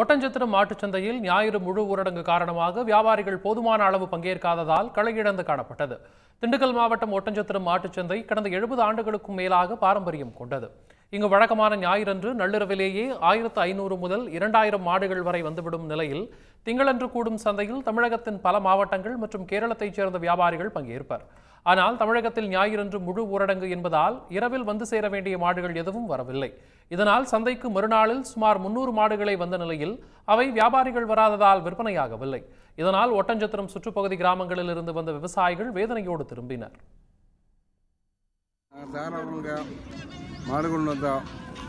ஒட்டஞ்சத்திரம் மாட்டுச் சந்தையில் ஞாயிறு முழு ஊரடங்கு காரணமாக வியாபாரிகள் போதுமான அளவு பங்கேற்காததால் களையிழந்து காணப்பட்டது திண்டுக்கல் மாவட்டம் ஒட்டஞ்சத்திரம் மாட்டுச் சந்தை கடந்த எழுபது ஆண்டுகளுக்கும் மேலாக பாரம்பரியம் கொண்டது இங்கு வழக்கமான ஞாயிறன்று நள்ளிரவிலேயே ஆயிரத்து ஐநூறு முதல் இரண்டாயிரம் மாடுகள் வரை வந்துவிடும் நிலையில் திங்களன்று கூடும் சந்தையில் தமிழகத்தின் பல மாவட்டங்கள் மற்றும் கேரளத்தைச் சேர்ந்த வியாபாரிகள் பங்கேற்பர் ஆனால் தமிழகத்தில் ஞாயிறன்று முழு ஊரடங்கு என்பதால் இரவில் வந்து சேர வேண்டிய மாடுகள் எதுவும் வரவில்லை இதனால் சந்தைக்கு மறுநாளில் சுமார் முன்னூறு மாடுகளை வந்த நிலையில் அவை வியாபாரிகள் வராததால் விற்பனையாகவில்லை இதனால் ஒட்டஞ்சத்திரம் சுற்றுப்பகுதி கிராமங்களில் இருந்து வந்த விவசாயிகள் வேதனையோடு திரும்பினர்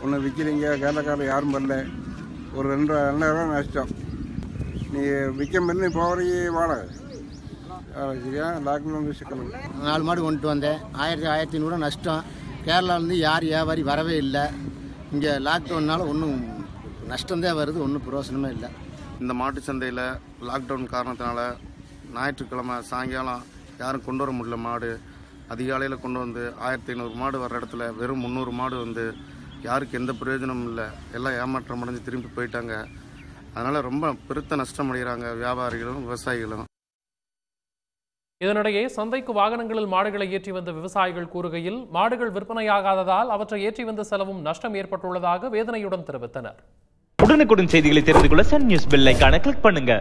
ஒன்று விற்கிறீங்க யாரும் வரல ஒரு ரெண்டு ரெண்டாயிரம் நஷ்டம் நீ விற்க மாதிரி போகிறீங்க வாடகை நாலு மாடு கொண்டு வந்தேன் ஆயிரத்தி ஆயிரத்தி நூறு நஷ்டம் கேரளாவிலேருந்து யார் வியாபாரி வரவே இல்லை இங்கே லாக்டவுன்னால் ஒன்றும் நஷ்டம்தான் வருது ஒன்றும் பிரயோசனமே இல்லை இந்த மாட்டு சந்தையில் லாக்டவுன் காரணத்தினால ஞாயிற்றுக்கிழமை சாயங்காலம் யாரும் கொண்டு வர முடியல மாடு அதிகாலையில் கொண்டு வந்து ஆயிரத்தி ஐநூறு மாடு வர இடத்துல வெறும் முந்நூறு மாடு வந்து யாருக்கு எந்த பிரயோஜனமும் இல்லை எல்லாம் ஏமாற்றம் அடைஞ்சு திரும்பி போயிட்டாங்க அதனால் ரொம்ப பெருத்த நஷ்டம் அடைகிறாங்க வியாபாரிகளும் விவசாயிகளும் இதனிடையே சந்தைக்கு வாகனங்களில் மாடுகளை ஏற்றி வந்த விவசாயிகள் கூறுகையில் மாடுகள் விற்பனையாகாததால் அவற்றை ஏற்றி வந்த செலவும் நஷ்டம் ஏற்பட்டுள்ளதாக வேதனையுடன் தெரிவித்தனர் உடனுக்குடன் செய்திகளை தெரிந்து கொள்ள சன் நியூஸ் பெல் கிளிக் பண்ணுங்க